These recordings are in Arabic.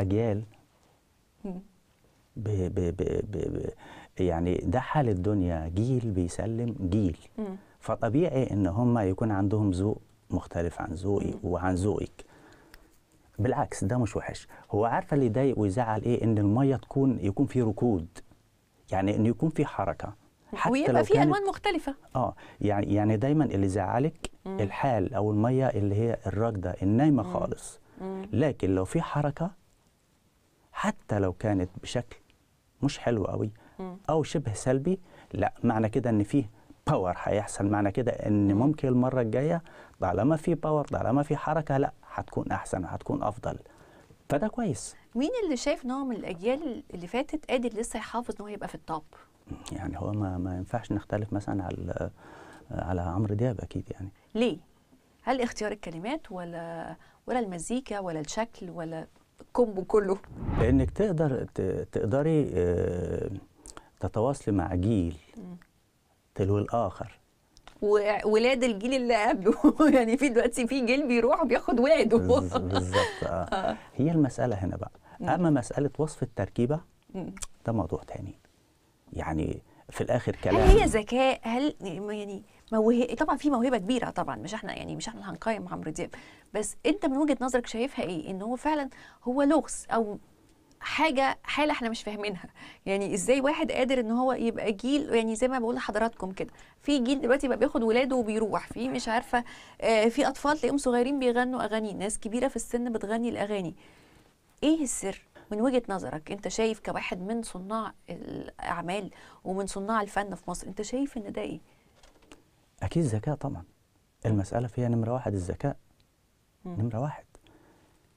اجيال ب ب ب ب يعني ده حال الدنيا جيل بيسلم جيل فطبيعي ان هم يكون عندهم ذوق مختلف عن ذوقي وعن ذوقك بالعكس ده مش وحش هو عارفه اللي يضايق ويزعل ايه ان الميه تكون يكون في ركود يعني ان يكون في حركه حتى ويبقى في الوان مختلفه اه يعني يعني دايما اللي زعلك الحال او الميه اللي هي الراكده النايمه خالص مم. لكن لو في حركه حتى لو كانت بشكل مش حلو قوي او شبه سلبي لا معنى كده ان فيه باور هيحصل معنى كده ان ممكن المره الجايه طالما في باور طالما في حركه لا هتكون احسن وهتكون افضل فده كويس مين اللي شايف ان هو من الاجيال اللي فاتت قادر لسه يحافظ ان هو يبقى في التوب يعني هو ما, ما ينفعش نختلف مثلا على على عمرو دياب اكيد يعني ليه هل اختيار الكلمات ولا ولا المزيكا ولا الشكل ولا الكومبو كله لانك تقدر تقدري آه، تتواصلي مع جيل تلو الاخر وولاد الجيل اللي قبله يعني في دلوقتي في جيل بيروح وبياخد ولاده بالظبط آه. آه. هي المساله هنا بقى اما مساله وصف التركيبه ده موضوع تاني يعني في الاخر كلام هل هي ذكاء هل يعني موهبه طبعا في موهبه كبيره طبعا مش احنا يعني مش احنا اللي هنقيم عمرو دياب بس انت من وجهه نظرك شايفها ايه ان هو فعلا هو لغز او حاجه حاله احنا مش فاهمينها يعني ازاي واحد قادر ان هو يبقى جيل يعني زي ما بقول لحضراتكم كده في جيل دلوقتي بقى بياخد ولاده وبيروح في مش عارفه آه في اطفال تلاقيهم صغيرين بيغنوا اغاني ناس كبيره في السن بتغني الاغاني ايه السر من وجهه نظرك انت شايف كواحد من صناع الاعمال ومن صناع الفن في مصر انت شايف ان ده ايه اكيد ذكاء طبعا المساله فيها نمره واحد الذكاء نمره واحد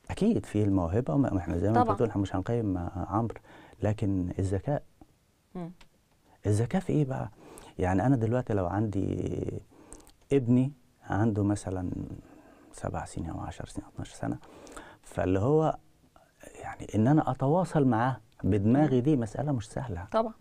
اكيد في الموهبه ما احنا زي ما انت بتقول مش هنقيم عمرو لكن الذكاء الذكاء في ايه بقى يعني انا دلوقتي لو عندي ابني عنده مثلا سبع سنين او 10 سنين 12 سنه فاللي هو يعني ان انا اتواصل معاه بدماغي دي مساله مش سهله طبعا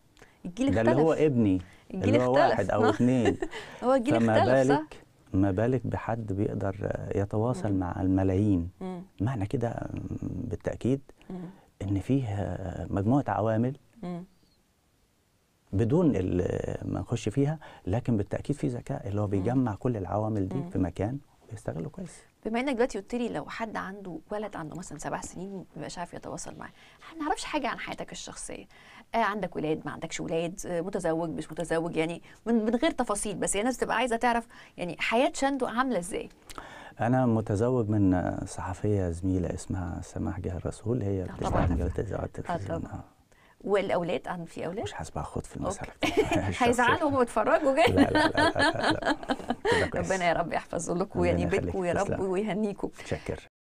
الجيل اختلف ده اللي هو ابني الجيل اللي هو اختلف. واحد او اثنين هو الجيل فما اختلف بالك صح؟ ما بالك بحد بيقدر يتواصل مم. مع الملايين مم. معنى كده بالتاكيد مم. ان فيه مجموعه عوامل مم. بدون ما نخش فيها لكن بالتاكيد في ذكاء اللي هو بيجمع مم. كل العوامل دي مم. في مكان ويستغله كويس بما انك دلوقتي قلت لي لو حد عنده ولد عنده مثلا سبع سنين ما بيبقاش عارف يتواصل معاه احنا ما نعرفش حاجه عن حياتك الشخصيه آه عندك ولاد ما عندكش ولاد آه متزوج مش متزوج يعني من, من غير تفاصيل بس هي يعني الناس بتبقى عايزه تعرف يعني حياه شندو عامله ازاي انا متزوج من صحفيه زميله اسمها سماح جهر الرسول هي بتشتغل مجله التلفزيون آه، والاولاد عن في اولاد مش هسمع خد في المساله هيزعلوا وهم يتفرجوا جاي ربنا يا رب يحفظ لكم ويعني بيتكم يا رب ويهنيكم شكر